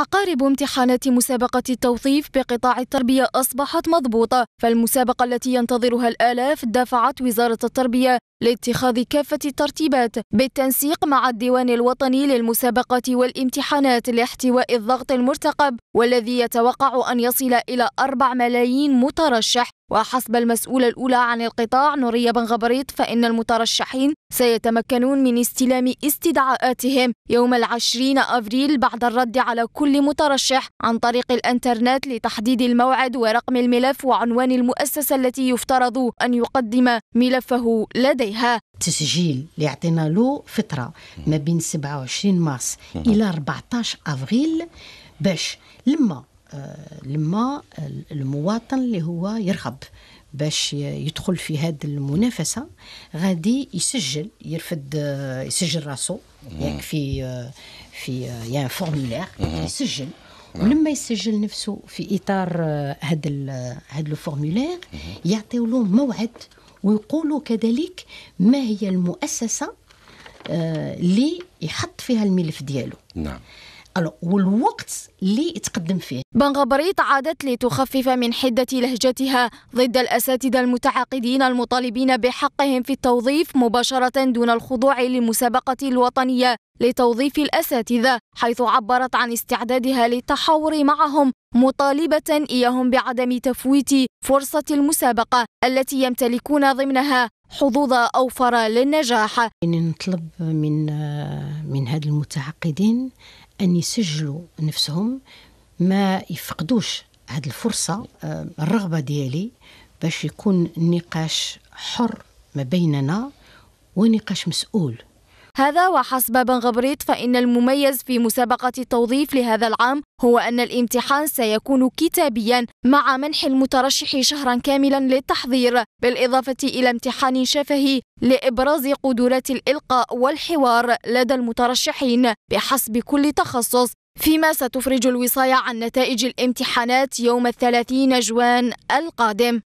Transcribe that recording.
عقارب امتحانات مسابقة التوظيف بقطاع التربية أصبحت مضبوطة فالمسابقة التي ينتظرها الآلاف دفعت وزارة التربية لاتخاذ كافة الترتيبات بالتنسيق مع الديوان الوطني للمسابقة والامتحانات لاحتواء الضغط المرتقب والذي يتوقع أن يصل إلى 4 ملايين مترشح وحسب المسؤولة الأولى عن القطاع نورية بن غبريط فإن المترشحين سيتمكنون من استلام استدعاءاتهم يوم العشرين أفريل بعد الرد على كل مترشح عن طريق الإنترنت لتحديد الموعد ورقم الملف وعنوان المؤسسة التي يفترض أن يقدم ملفه لديها التسجيل اللي عطينا له فترة ما بين 27 مارس إلى 14 أفريل باش لما آه، لما المواطن اللي هو يرغب باش يدخل في هذه المنافسه غادي يسجل يرفد آه، يسجل راسو يعني في آه، في يعني فورمولير يسجل نعم. ولما يسجل نفسه في اطار هذا هذا الفورمولير يعطيو له موعد ويقولوا كذلك ما هي المؤسسه اللي يحط فيها الملف ديالو نعم والوقت اللي تقدم فيه بنغبريط عادت لتخفف من حدة لهجتها ضد الأساتذة المتعاقدين المطالبين بحقهم في التوظيف مباشرة دون الخضوع للمسابقة الوطنية لتوظيف الأساتذة حيث عبرت عن استعدادها للتحاور معهم مطالبة إياهم بعدم تفويت فرصة المسابقة التي يمتلكون ضمنها حظوظ أوفر للنجاح نطلب من آه، من هذا المتعاقدين أن يسجلوا نفسهم ما يفقدوش هذه الفرصة آه، الرغبة ديالي باش يكون النقاش حر ما بيننا ونقاش مسؤول هذا وحسب بن غبريط فإن المميز في مسابقة التوظيف لهذا العام هو أن الامتحان سيكون كتابيا مع منح المترشح شهرا كاملا للتحضير بالإضافة إلى امتحان شفهي لإبراز قدرات الإلقاء والحوار لدى المترشحين بحسب كل تخصص فيما ستفرج الوصاية عن نتائج الامتحانات يوم الثلاثين جوان القادم